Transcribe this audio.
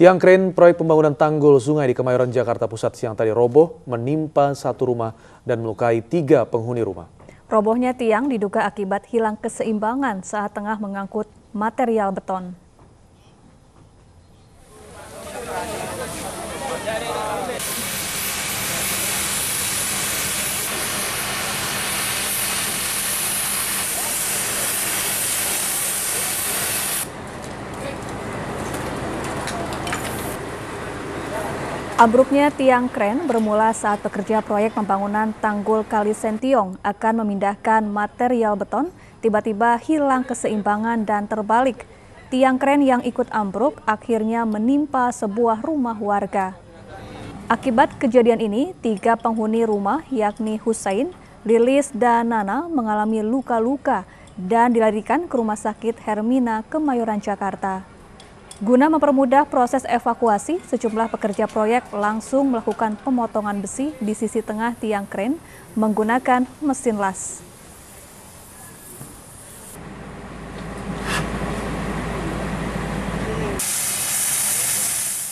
Tiang krain proyek pembangunan tanggul sungai di Kemayoran, Jakarta Pusat siang tadi roboh, menimpa satu rumah dan melukai tiga penghuni rumah. Robohnya tiang diduga akibat hilang keseimbangan saat tengah mengangkut material beton. Ambruknya tiang kren bermula saat pekerja proyek pembangunan tanggul Kali Sentiong akan memindahkan material beton, tiba-tiba hilang keseimbangan dan terbalik. Tiang kren yang ikut ambruk akhirnya menimpa sebuah rumah warga. Akibat kejadian ini, tiga penghuni rumah yakni Hussein, Lilis, dan Nana mengalami luka-luka dan dilarikan ke Rumah Sakit Hermina, Kemayoran, Jakarta. Guna mempermudah proses evakuasi, sejumlah pekerja proyek langsung melakukan pemotongan besi di sisi tengah tiang kren menggunakan mesin las.